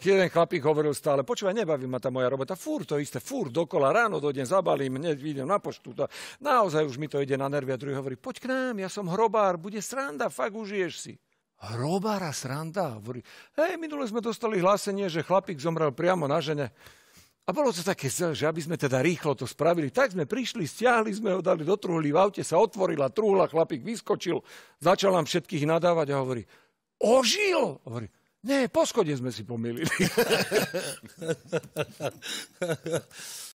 Jeden chlapík hovoril stále, počúvaj, nebaví ma tá moja robota, fúr to isté, fúr dokola, ráno dojdem, zabalím, hneď idem na poštu, to, naozaj už mi to ide na nervy. A druhý hovorí, poď k nám, ja som hrobár, bude sranda, fakt užiješ si. Hrobára sranda, hovorí, hej, minule sme dostali hlásenie, že chlapík zomrel priamo na žene. A bolo to také, že aby sme teda rýchlo to spravili, tak sme prišli, stiahli sme ho, dali do truhly, v aute sa otvorila truhla, chlapík vyskočil, začal nám všetkých nadávať a hovorí, ožil, hovorí, nie, po sme si pomýlili.